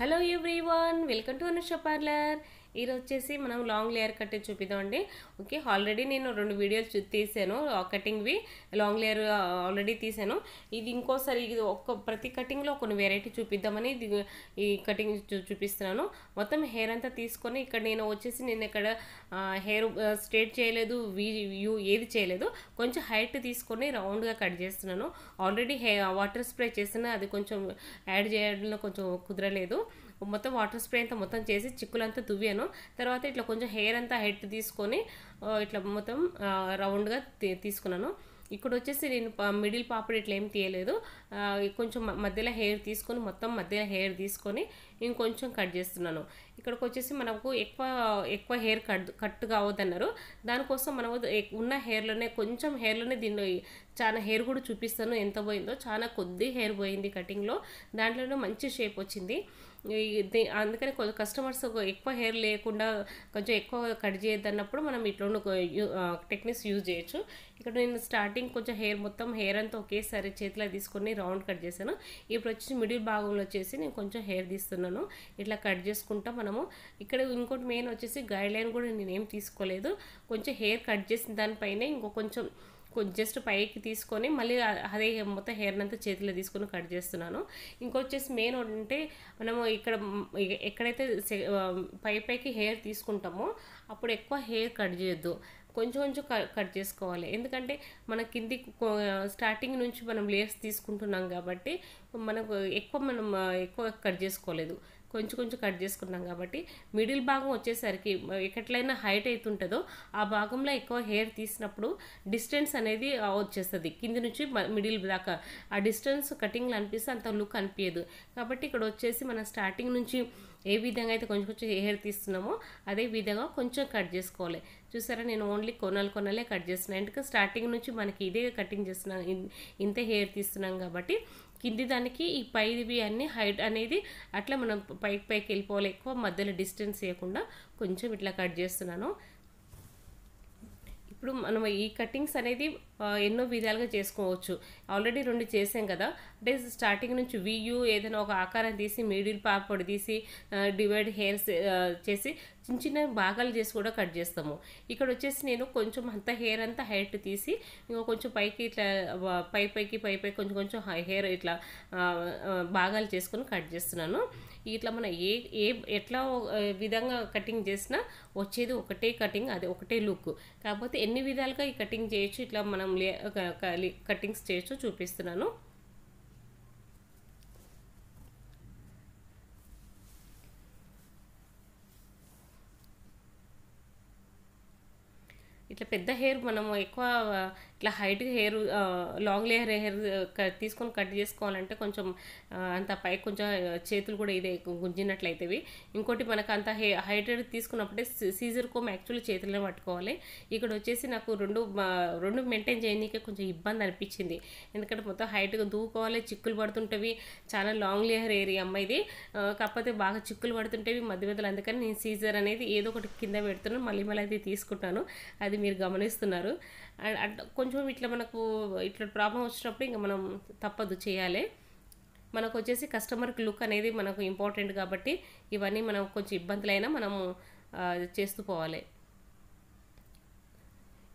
Hello everyone, welcome to Anusha Parlor. ఇది వచ్చేసి మనం లాంగ్ లేయర్ కట్ చూపిద్దామండి ఓకే ఆల్రెడీ నేను రెండు వీడియోలు తీసాను కటింగ్వి లాంగ్ లేయర్ ఆల్రెడీ తీసాను ఇది ఇంకోసారి ఇది ఒక్క ప్రతి కటింగ్లో కొన్ని వెరైటీ చూపిద్దామని ఇది ఈ కటింగ్ చూపిస్తున్నాను మొత్తం హెయిర్ అంతా తీసుకొని ఇక్కడ నేను వచ్చేసి నేను ఇక్కడ హెయిర్ స్ట్రేట్ చేయలేదు వీ యూ ఏది చేయలేదు కొంచెం హైట్ తీసుకొని రౌండ్గా కట్ చేస్తున్నాను ఆల్రెడీ హెయిర్ వాటర్ స్ప్రే చేసిన అది కొంచెం యాడ్ చేయడంలో కొంచెం కుదరలేదు మొత్తం వాటర్ స్ప్రే అంతా మొత్తం చేసి చిక్కులంతా దువ్వాను తర్వాత ఇట్లా కొంచెం హెయిర్ అంతా హెడ్ తీసుకొని ఇట్లా మొత్తం రౌండ్గా తీసుకున్నాను ఇక్కడ వచ్చేసి నేను మిడిల్ పాపడ్ ఇట్లా ఏం తీయలేదు కొంచెం మధ్యలో హెయిర్ తీసుకొని మొత్తం మధ్యలో హెయిర్ తీసుకొని ఇంకొంచెం కట్ చేస్తున్నాను ఇక్కడికి వచ్చేసి మనకు ఎక్కువ ఎక్కువ హెయిర్ కట్ కట్ కావద్దన్నారు దానికోసం మనం ఉన్న హెయిర్లోనే కొంచెం హెయిర్లోనే దీన్ని చాలా హెయిర్ కూడా చూపిస్తాను ఎంత పోయిందో చాలా కొద్ది హెయిర్ పోయింది కటింగ్లో దాంట్లోనే మంచి షేప్ వచ్చింది అందుకని కొంచెం కస్టమర్స్ ఎక్కువ హెయిర్ లేకుండా కొంచెం ఎక్కువ కట్ చేయొద్దన్నప్పుడు మనం ఇట్లా టెక్నిక్స్ యూజ్ చేయొచ్చు ఇక్కడ నేను స్టార్టింగ్ కొంచెం హెయిర్ మొత్తం హెయిర్ అంతా ఒకేసారి చేతిలో తీసుకొని రౌండ్ కట్ చేశాను ఇప్పుడు వచ్చి మిడిల్ భాగంలో వచ్చేసి నేను కొంచెం హెయిర్ తీస్తున్నాను ఇట్లా కట్ చేసుకుంటా మనము ఇక్కడ ఇంకోటి మెయిన్ వచ్చేసి గైడ్ లైన్ కూడా నేనేం తీసుకోలేదు కొంచెం హెయిర్ కట్ చేసిన దానిపైనే ఇంకో కొంచెం కొంచెం జస్ట్ పైకి తీసుకొని మళ్ళీ అదే మొత్తం హెయిర్ అంతా చేతిలో తీసుకొని కట్ చేస్తున్నాను ఇంకొచ్చేసి మెయిన్ అంటే మనము ఇక్కడ ఎక్కడైతే పై పైకి హెయిర్ తీసుకుంటామో అప్పుడు ఎక్కువ హెయిర్ కట్ చేయొద్దు కొంచెం కొంచెం కట్ చేసుకోవాలి ఎందుకంటే మన కింది స్టార్టింగ్ నుంచి మనం లేయర్స్ తీసుకుంటున్నాం కాబట్టి మనకు ఎక్కువ మనం ఎక్కువ కట్ చేసుకోలేదు కొంచెం కొంచెం కట్ చేసుకున్నాం కాబట్టి మిడిల్ భాగం వచ్చేసరికి ఎక్కట్లైనా హైట్ అవుతుంటుందో ఆ భాగంలో ఎక్కువ హెయిర్ తీసినప్పుడు డిస్టెన్స్ అనేది వచ్చేస్తుంది కింద నుంచి మిడిల్ దాకా ఆ డిస్టెన్స్ కటింగ్లు అనిపిస్తే అంత లుక్ అనిపించదు కాబట్టి ఇక్కడ వచ్చేసి మన స్టార్టింగ్ నుంచి ఏ విధంగా అయితే కొంచెం కొంచెం హెయిర్ తీస్తున్నామో అదే విధంగా కొంచెం కట్ చేసుకోవాలి చూసారా నేను ఓన్లీ కొనాలి కొనలే కట్ చేస్తున్నాను ఎందుకంటే స్టార్టింగ్ నుంచి మనకి ఇదే కటింగ్ చేస్తున్నాం ఇంత హెయిర్ తీస్తున్నాం కాబట్టి కింది దానికి ఈ పైవి అన్ని హైట్ అనేది అట్లా మనం పైకి పైకి వెళ్ళిపోవాలి ఎక్కువ మధ్యలో డిస్టెన్స్ చేయకుండా కొంచెం ఇట్లా కట్ చేస్తున్నాను ఇప్పుడు మనం ఈ కటింగ్స్ అనేది ఎన్నో విధాలుగా చేసుకోవచ్చు ఆల్రెడీ రెండు చేసాం కదా అంటే స్టార్టింగ్ నుంచి వియు ఏదైనా ఒక ఆకారం తీసి మిడిల్ పాపడి తీసి డివైడ్ హెయిర్స్ చేసి చిన్న చిన్న భాగాలు చేసి కూడా కట్ చేస్తాము ఇక్కడ వచ్చేసి నేను కొంచెం అంత హెయిర్ అంతా హైట్ తీసి ఇంకా కొంచెం పైకి ఇట్లా పై పైకి పై పై కొంచెం కొంచెం హెయిర్ ఇట్లా భాగాలు చేసుకొని కట్ చేస్తున్నాను ఇట్లా మనం ఏ ఏ ఎట్లా విధంగా కటింగ్ చేసినా వచ్చేది ఒకటే కటింగ్ అది ఒకటే లుక్ కాకపోతే ఎన్ని విధాలుగా ఈ కటింగ్ చేయొచ్చు ఇట్లా మనం కటింగ్స్ చేయొచ్చు చూపిస్తున్నాను ఇట్లా పెద్ద హెయిర్ మనం ఎక్కువ ఇట్లా height hair long layer hair తీసుకొని కట్ చేసుకోవాలంటే కొంచెం అంత పై కొంచెం చేతులు కూడా ఇదే గుంజినట్లయితేవి ఇంకోటి మనకు అంత హే హైట్ తీసుకున్నప్పుడే సీజర్ కోమ్ యాక్చువల్లీ చేతులనే పట్టుకోవాలి ఇక్కడ వచ్చేసి నాకు రెండు రెండు మెయింటైన్ చేయడానికి కొంచెం ఇబ్బంది అనిపించింది ఎందుకంటే మొత్తం హైట్గా దూకోవాలి చిక్కులు పడుతుంటవి చాలా లాంగ్ లేయర్ ఏరియా అమ్మాయిది ఇది కాకపోతే బాగా చిక్కులు పడుతుంటేవి మధ్య మధ్యలో అందుకని నేను సీజర్ అనేది ఏదో ఒకటి కింద పెడుతున్నాను మళ్ళీ మళ్ళీ అది తీసుకుంటాను అది మీరు గమనిస్తున్నారు అండ్ కొంచెం ఇట్లా మనకు ఇట్లా ప్రాబ్లం వచ్చినప్పుడు ఇంకా మనం తప్పదు చేయాలి మనకు వచ్చేసి కస్టమర్కి లుక్ అనేది మనకు ఇంపార్టెంట్ కాబట్టి ఇవన్నీ మనం కొంచెం ఇబ్బందులైనా మనము చేస్తూ పోవాలి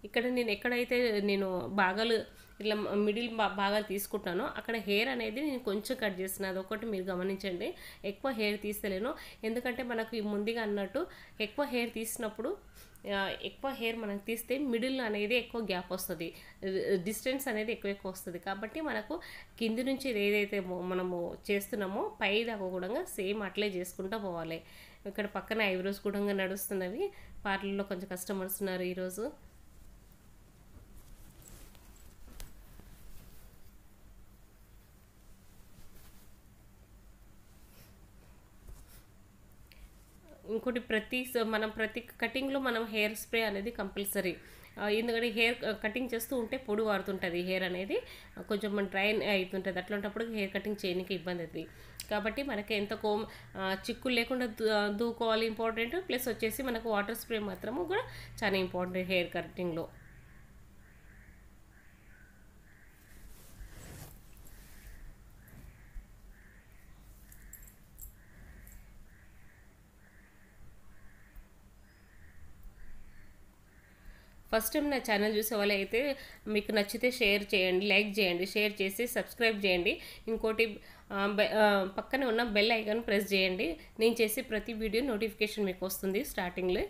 ఇక్కడ నేను ఎక్కడైతే నేను బాగాలు ఇట్లా మిడిల్ భాగాలు తీసుకుంటున్నాను అక్కడ హెయిర్ అనేది నేను కొంచెం కట్ చేసిన అదొకటి మీరు గమనించండి ఎక్కువ హెయిర్ తీస్తలేను ఎందుకంటే మనకు ముందుగా అన్నట్టు ఎక్కువ హెయిర్ తీసినప్పుడు ఎక్కువ హెయిర్ మనకు తీస్తే మిడిల్ అనేది ఎక్కువ గ్యాప్ వస్తుంది డిస్టెన్స్ అనేది ఎక్కువ ఎక్కువ వస్తుంది కాబట్టి మనకు కింది నుంచి ఏదైతే మనము చేస్తున్నామో పై దాకా కూడా సేమ్ అట్లే చేసుకుంటూ పోవాలి ఇక్కడ పక్కన ఐబ్రోస్ కూడా నడుస్తున్నవి పార్లర్లో కొంచెం కస్టమర్స్ ఉన్నారు ఈరోజు ఇంకోటి ప్రతి మనం ప్రతి కటింగ్లో మనం హెయిర్ స్ప్రే అనేది కంపల్సరీ ఎందుకంటే హెయిర్ కటింగ్ చేస్తూ ఉంటే పొడి వాడుతుంటుంది హెయిర్ అనేది కొంచెం డ్రై అవుతుంటుంది అట్లాంటప్పుడు హెయిర్ కటింగ్ చేయడానికి ఇబ్బంది అవుతుంది కాబట్టి మనకి ఎంత కోమ్ చిక్కులు లేకుండా దూకోవాలి ఇంపార్టెంట్ ప్లస్ వచ్చేసి మనకు వాటర్ స్ప్రే మాత్రము కూడా చాలా ఇంపార్టెంట్ హెయిర్ కటింగ్లో ఫస్ట్ టైం నా ఛానల్ చూసే వాళ్ళు అయితే మీకు నచ్చితే షేర్ చేయండి లైక్ చేయండి షేర్ చేసి సబ్స్క్రైబ్ చేయండి ఇంకోటి పక్కనే ఉన్న బెల్ ఐకాన్ ప్రెస్ చేయండి నేను చేసే ప్రతి వీడియో నోటిఫికేషన్ మీకు వస్తుంది స్టార్టింగ్లో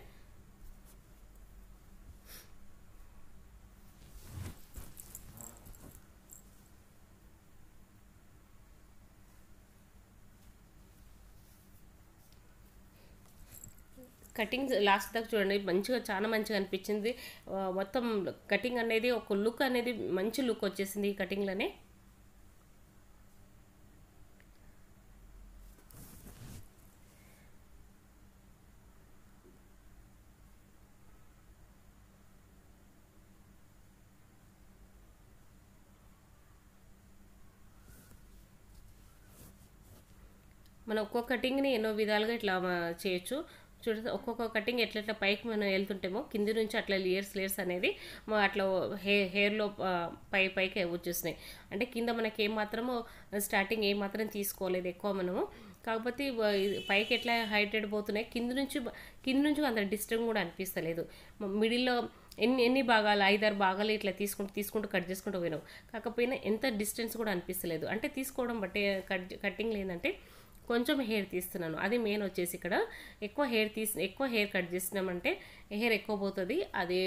కటింగ్ లాస్ట్ దాకా చూడండి మంచిగా చాలా మంచిగా అనిపించింది మొత్తం కటింగ్ అనేది ఒక లుక్ అనేది మంచి లుక్ వచ్చేసింది ఈ కటింగ్లోనే మనం ఒక్కొక్క కటింగ్ని ఎన్నో విధాలుగా ఇట్లా చేయొచ్చు చూడండి ఒక్కొక్క కటింగ్ ఎట్లెట్లా పైకి మనం వెళ్తుంటేమో కింది నుంచి అట్లా లేయర్స్ లేయర్స్ అనేది అట్లా హే హెయిర్లో పై పైకి వచ్చేసినాయి అంటే కింద మనకి ఏమాత్రము స్టార్టింగ్ ఏమాత్రం తీసుకోలేదు ఎక్కువ మనము కాకపోతే పైకి ఎట్లా హైడ్రేట్ పోతున్నాయి కింద నుంచి కింద నుంచి అంత డిస్టర్బ్ కూడా అనిపిస్తలేదు మిడిల్లో ఎన్ని ఎన్ని భాగాలు ఐదారు భాగాలు ఇట్లా తీసుకుంటూ తీసుకుంటూ కట్ చేసుకుంటూ పోయినావు కాకపోయినా ఎంత డిస్టెన్స్ కూడా అనిపిస్తలేదు అంటే తీసుకోవడం బట్టే కట్ కటింగ్ లేదంటే కొంచెం హెయిర్ తీస్తున్నాను అది మెయిన్ వచ్చేసి ఇక్కడ ఎక్కువ హెయిర్ తీసి ఎక్కువ హెయిర్ కట్ చేసినామంటే హెయిర్ ఎక్కువ పోతుంది అది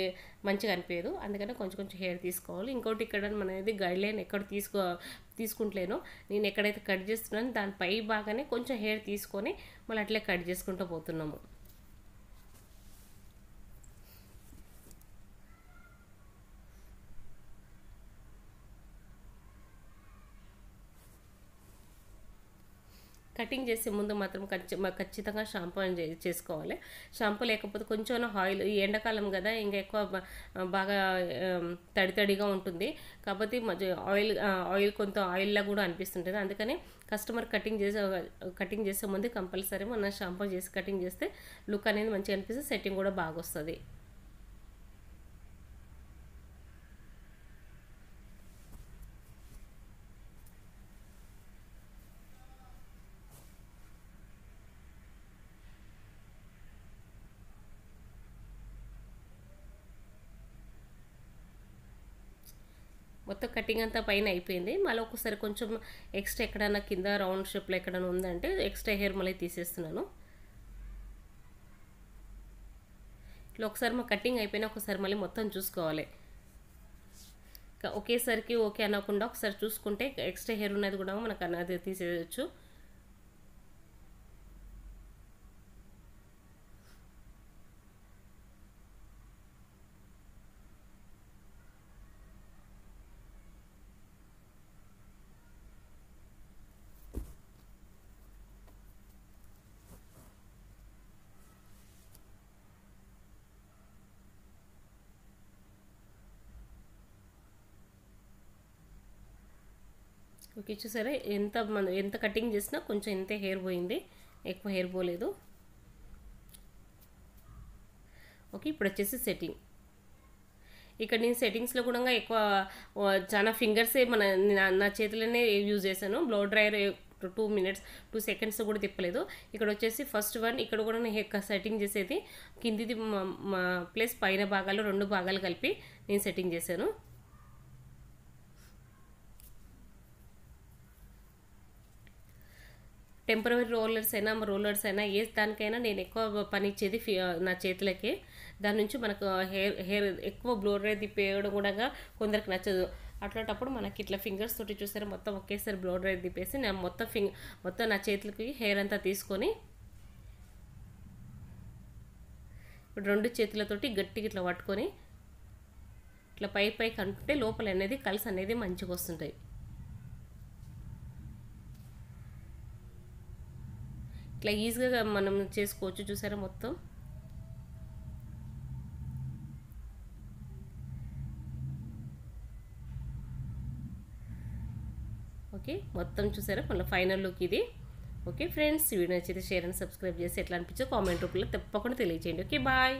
మంచిగా అనిపించదు అందుకని కొంచెం కొంచెం హెయిర్ తీసుకోవాలి ఇంకోటి ఇక్కడ మనది గైడ్ లైన్ ఎక్కడ తీసుకో తీసుకుంటలేను నేను ఎక్కడైతే కట్ చేస్తున్నానో దాని పై బాగానే కొంచెం హెయిర్ తీసుకొని మళ్ళీ అట్లే కట్ చేసుకుంటూ పోతున్నాము కటింగ్ చేసే ముందు మాత్రం ఖచ్చితంగా షాంపూ చేసుకోవాలి షాంపూ లేకపోతే కొంచెం ఆయిల్ ఈ ఎండాకాలం కదా ఇంకా ఎక్కువ బాగా తడి తడిగా ఉంటుంది కాబట్టి ఆయిల్ ఆయిల్ కొంత ఆయిల్లా కూడా అనిపిస్తుంటుంది అందుకని కస్టమర్ కటింగ్ చేసే కటింగ్ చేసే ముందు కంపల్సరీ మన షాంపూ చేసి కటింగ్ చేస్తే లుక్ అనేది మంచిగా అనిపిస్తుంది సెట్టింగ్ కూడా బాగా వస్తుంది మొత్తం కటింగ్ అంతా పైన అయిపోయింది మళ్ళీ ఒకసారి కొంచెం ఎక్స్ట్రా ఎక్కడైనా కింద రౌండ్ షేప్లో ఎక్కడైనా ఉందంటే ఎక్స్ట్రా హెయిర్ మళ్ళీ తీసేస్తున్నాను ఇట్లా ఒకసారి మా కటింగ్ అయిపోయినా ఒకసారి మళ్ళీ మొత్తం చూసుకోవాలి ఒకేసారికి ఓకే అనకుండా ఒకసారి చూసుకుంటే ఎక్స్ట్రా హెయిర్ ఉన్నది కూడా మనకు అన్నది తీసేయచ్చు ఓకే చూసారా ఎంత మన ఎంత కటింగ్ చేసినా కొంచెం ఇంతే హెయిర్ పోయింది ఎక్కువ హెయిర్ పోలేదు ఓకే ఇప్పుడు వచ్చేసి సెట్టింగ్ ఇక్కడ నేను సెట్టింగ్స్లో కూడా ఎక్కువ చాలా ఫింగర్సే మన నా చేతిలోనే యూజ్ చేశాను blow dryer two minutes two seconds కూడా తిప్పలేదు ఇక్కడ వచ్చేసి ఫస్ట్ వన్ ఇక్కడ కూడా నేను సెట్టింగ్ చేసేది కిందిది ప్లస్ పైన భాగాలు రెండు భాగాలు కలిపి నేను సెట్టింగ్ చేశాను టెంపరీ రోలర్స్ అయినా రోలర్స్ అయినా ఏ దానికైనా నేను ఎక్కువ పని ఇచ్చేది నా చేతులకే దాని నుంచి మనకు హెయిర్ హెయిర్ ఎక్కువ అయితే తిప్పేయడం కూడా కొందరికి నచ్చదు అట్లాంటప్పుడు మనకి ఇట్లా ఫింగర్స్ తోటి చూసారు మొత్తం ఒకేసారి బ్లోడ్రై తిప్పేసి నేను మొత్తం ఫింగ్ మొత్తం నా చేతులకి హెయిర్ అంతా తీసుకొని ఇప్పుడు రెండు చేతులతోటి గట్టిగా ఇట్లా పట్టుకొని ఇట్లా పై పైకి అంటుంటే లోపల అనేది కలిసి అనేది మంచిగా వస్తుంటాయి ఇట్లా ఈజీగా మనం చేసుకోవచ్చు చూసారా మొత్తం ఓకే మొత్తం చూసారా మళ్ళీ ఫైనల్ లుక్ ఇది ఓకే ఫ్రెండ్స్ వీడియో నచ్చితే షేర్ అండ్ సబ్స్క్రైబ్ చేసి ఎట్లా అనిపించో కామెంట్ రూపంలో తప్పకుండా తెలియజేయండి ఓకే బాయ్